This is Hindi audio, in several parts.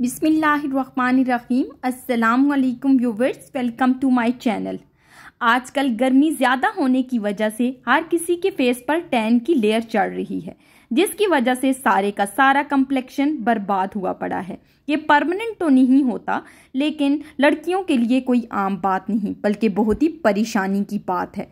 बिसमीम अल्लाम viewers welcome to my channel आजकल गर्मी ज़्यादा होने की वजह से हर किसी के फेस पर टैन की लेयर चढ़ रही है जिसकी वजह से सारे का सारा कम्प्लेक्शन बर्बाद हुआ पड़ा है ये परमानेंट तो नहीं होता लेकिन लड़कियों के लिए कोई आम बात नहीं बल्कि बहुत ही परेशानी की बात है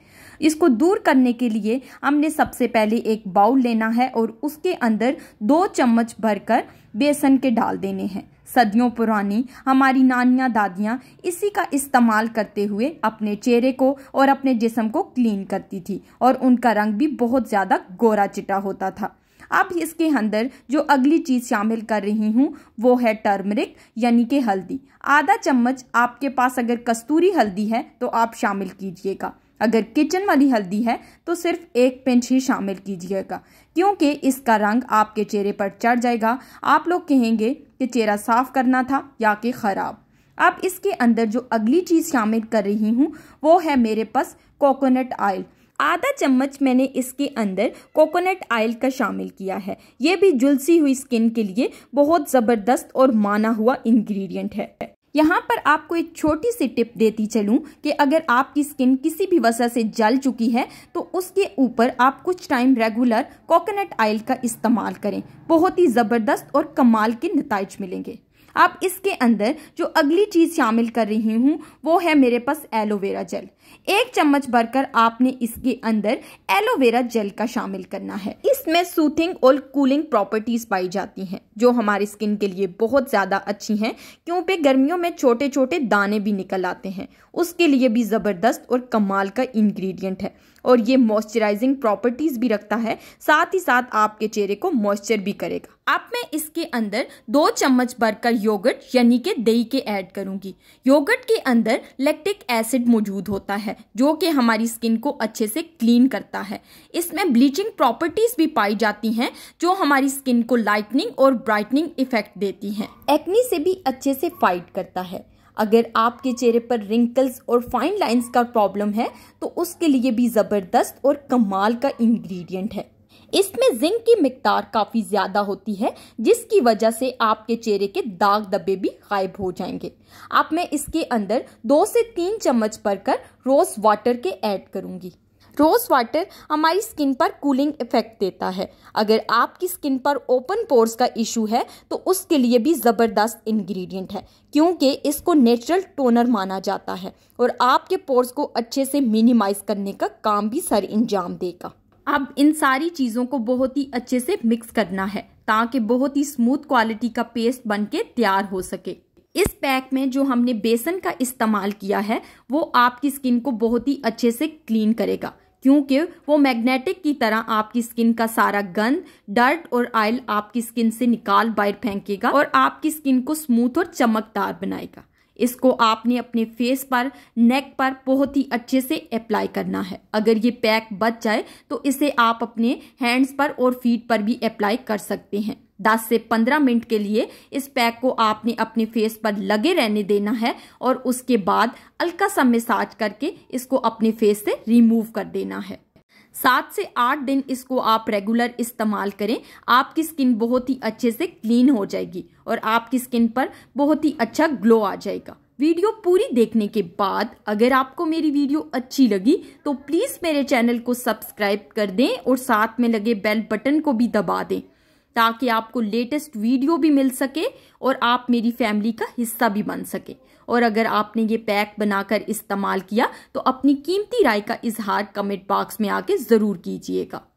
इसको दूर करने के लिए हमने सबसे पहले एक बाउल लेना है और उसके अंदर दो चम्मच भरकर बेसन के डाल देने हैं सदियों पुरानी हमारी नानियाँ दादियाँ इसी का इस्तेमाल करते हुए अपने चेहरे को और अपने जिसम को क्लीन करती थी और उनका रंग भी बहुत ज़्यादा गोरा चिटा होता था आप इसके अंदर जो अगली चीज़ शामिल कर रही हूँ वो है टर्मरिक यानी कि हल्दी आधा चम्मच आपके पास अगर कस्तूरी हल्दी है तो आप शामिल कीजिएगा अगर किचन वाली हल्दी है तो सिर्फ एक पिंच ही शामिल कीजिएगा क्योंकि इसका रंग आपके चेहरे पर चढ़ जाएगा आप लोग कहेंगे कि चेहरा साफ करना था या कि ख़राब अब इसके अंदर जो अगली चीज़ शामिल कर रही हूँ वो है मेरे पास कोकोनट ऑयल आधा चम्मच मैंने इसके अंदर कोकोनट ऑयल का शामिल किया है ये भी जुलसी हुई स्किन के लिए बहुत ज़बरदस्त और माना हुआ इंग्रेडिएंट है यहाँ पर आपको एक छोटी सी टिप देती चलूँ कि अगर आपकी स्किन किसी भी वजह से जल चुकी है तो उसके ऊपर आप कुछ टाइम रेगुलर कोकोनट ऑयल का इस्तेमाल करें बहुत ही ज़बरदस्त और कमाल के नतज मिलेंगे अब इसके अंदर जो अगली चीज़ शामिल कर रही हूँ वो है मेरे पास एलोवेरा जेल एक चम्मच भरकर आपने इसके अंदर एलोवेरा जेल का शामिल करना है इसमें सूथिंग और कूलिंग प्रॉपर्टीज़ पाई जाती हैं जो हमारी स्किन के लिए बहुत ज़्यादा अच्छी हैं क्योंकि गर्मियों में छोटे छोटे दाने भी निकल आते हैं उसके लिए भी ज़बरदस्त और कमाल का इंग्रेडिएंट है और ये मॉइस्चराइजिंग प्रॉपर्टीज़ भी रखता है साथ ही साथ आपके चेहरे को मॉइस्चर भी करेगा अब मैं इसके अंदर दो चम्मच भरकर योगर्ट यानी के दही के ऐड करूंगी योगर्ट के अंदर लैक्टिक एसिड मौजूद होता है जो कि हमारी स्किन को अच्छे से क्लीन करता है इसमें ब्लीचिंग प्रॉपर्टीज भी पाई जाती हैं जो हमारी स्किन को लाइटनिंग और ब्राइटनिंग इफेक्ट देती हैं एक्नी से भी अच्छे से फाइट करता है अगर आपके चेहरे पर रिंकल्स और फाइन लाइंस का प्रॉब्लम है तो उसके लिए भी ज़बरदस्त और कमाल का इंग्रेडिएंट है इसमें जिंक की मकदार काफ़ी ज़्यादा होती है जिसकी वजह से आपके चेहरे के दाग धब्बे भी गायब हो जाएंगे आप मैं इसके अंदर दो से तीन चम्मच भरकर रोज़ वाटर के ऐड करूंगी रोज़ वाटर हमारी स्किन पर कूलिंग इफेक्ट देता है अगर आपकी स्किन पर ओपन पोर्स का इशू है तो उसके लिए भी ज़बरदस्त इंग्रेडिएंट है क्योंकि इसको नेचुरल टोनर माना जाता है और आपके पोर्स को अच्छे से मिनिमाइज़ करने का काम भी सर अंजाम देगा अब इन सारी चीज़ों को बहुत ही अच्छे से मिक्स करना है ताकि बहुत ही स्मूथ क्वालिटी का पेस्ट बनके तैयार हो सके इस पैक में जो हमने बेसन का इस्तेमाल किया है वो आपकी स्किन को बहुत ही अच्छे से क्लीन करेगा क्योंकि वो मैग्नेटिक की तरह आपकी स्किन का सारा गंद डर्ट और ऑयल आपकी स्किन से निकाल बाहर फेंकेगा और आपकी स्किन को स्मूथ और चमकदार बनाएगा इसको आपने अपने फेस पर नेक पर बहुत ही अच्छे से अप्लाई करना है अगर ये पैक बच जाए तो इसे आप अपने हैंड्स पर और फीट पर भी अप्लाई कर सकते हैं 10 से 15 मिनट के लिए इस पैक को आपने अपने फेस पर लगे रहने देना है और उसके बाद हल्का सा मिसाज करके इसको अपने फेस से रिमूव कर देना है सात से आठ दिन इसको आप रेगुलर इस्तेमाल करें आपकी स्किन बहुत ही अच्छे से क्लीन हो जाएगी और आपकी स्किन पर बहुत ही अच्छा ग्लो आ जाएगा वीडियो पूरी देखने के बाद अगर आपको मेरी वीडियो अच्छी लगी तो प्लीज़ मेरे चैनल को सब्सक्राइब कर दें और साथ में लगे बेल बटन को भी दबा दें ताकि आपको लेटेस्ट वीडियो भी मिल सके और आप मेरी फैमिली का हिस्सा भी बन सके और अगर आपने ये पैक बनाकर इस्तेमाल किया तो अपनी कीमती राय का इजहार कमेंट बॉक्स में आके ज़रूर कीजिएगा